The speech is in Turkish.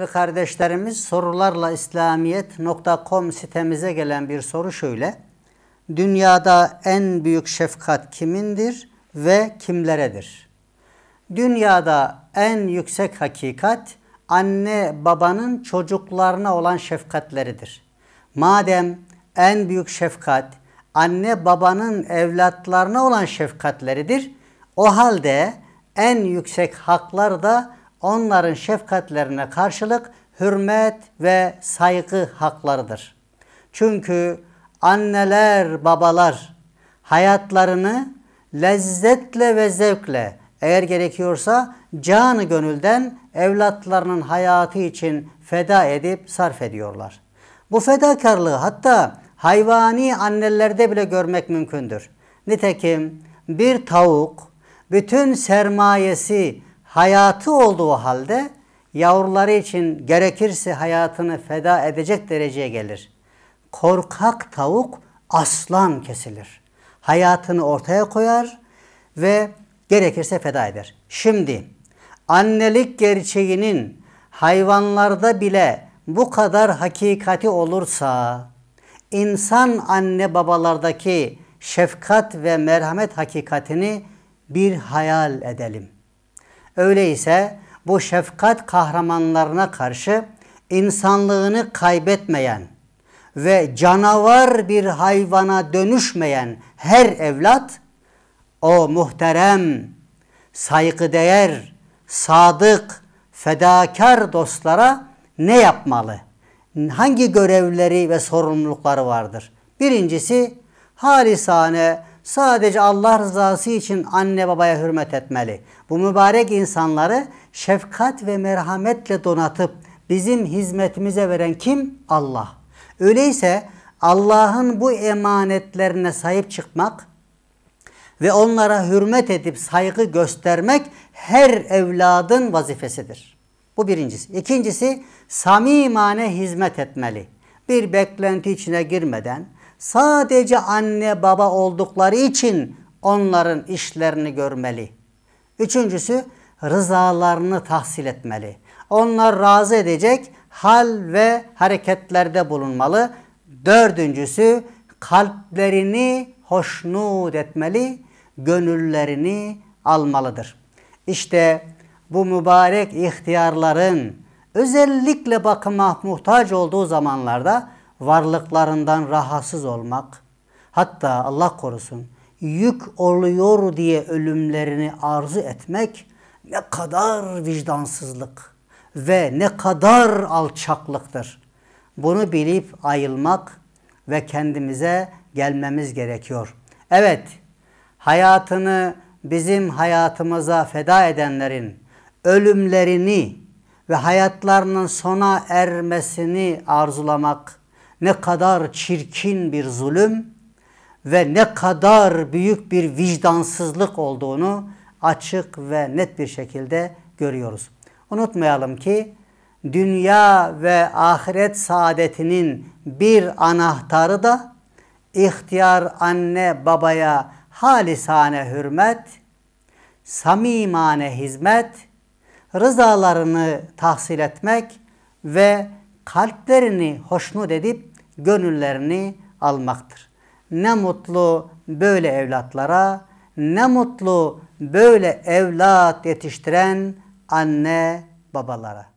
değerli kardeşlerimiz sorularla İslamiyet.com sitemize gelen bir soru şöyle. Dünyada en büyük şefkat kimindir ve kimleredir? Dünyada en yüksek hakikat anne babanın çocuklarına olan şefkatleridir. Madem en büyük şefkat anne babanın evlatlarına olan şefkatleridir, o halde en yüksek haklar da onların şefkatlerine karşılık hürmet ve saygı haklarıdır. Çünkü anneler, babalar hayatlarını lezzetle ve zevkle eğer gerekiyorsa canı gönülden evlatlarının hayatı için feda edip sarf ediyorlar. Bu fedakarlığı hatta hayvani annelerde bile görmek mümkündür. Nitekim bir tavuk bütün sermayesi hayatı olduğu halde yavruları için gerekirse hayatını feda edecek dereceye gelir. Korkak tavuk aslan kesilir. Hayatını ortaya koyar ve gerekirse feda eder. Şimdi annelik gerçeğinin hayvanlarda bile bu kadar hakikati olursa insan anne babalardaki şefkat ve merhamet hakikatini bir hayal edelim. Öyleyse bu şefkat kahramanlarına karşı insanlığını kaybetmeyen ve canavar bir hayvana dönüşmeyen her evlat o muhterem, saygıdeğer, sadık, fedakar dostlara ne yapmalı? Hangi görevleri ve sorumlulukları vardır? Birincisi halisane sadece Allah rızası için anne babaya hürmet etmeli. Bu mübarek insanları şefkat ve merhametle donatıp bizim hizmetimize veren kim? Allah. Öyleyse Allah'ın bu emanetlerine sahip çıkmak ve onlara hürmet edip saygı göstermek her evladın vazifesidir. Bu birincisi. İkincisi samimane hizmet etmeli. Bir beklenti içine girmeden, Sadece anne baba oldukları için onların işlerini görmeli. Üçüncüsü rızalarını tahsil etmeli. Onlar razı edecek hal ve hareketlerde bulunmalı. Dördüncüsü kalplerini hoşnut etmeli, gönüllerini almalıdır. İşte bu mübarek ihtiyarların özellikle bakıma muhtaç olduğu zamanlarda varlıklarından rahatsız olmak, hatta Allah korusun yük oluyor diye ölümlerini arzu etmek ne kadar vicdansızlık ve ne kadar alçaklıktır. Bunu bilip ayılmak ve kendimize gelmemiz gerekiyor. Evet, hayatını bizim hayatımıza feda edenlerin ölümlerini ve hayatlarının sona ermesini arzulamak ne kadar çirkin bir zulüm ve ne kadar büyük bir vicdansızlık olduğunu açık ve net bir şekilde görüyoruz. Unutmayalım ki dünya ve ahiret saadetinin bir anahtarı da ihtiyar anne babaya halisane hürmet, samimane hizmet, rızalarını tahsil etmek ve kalplerini hoşnut edip gönüllerini almaktır. Ne mutlu böyle evlatlara, ne mutlu böyle evlat yetiştiren anne babalara.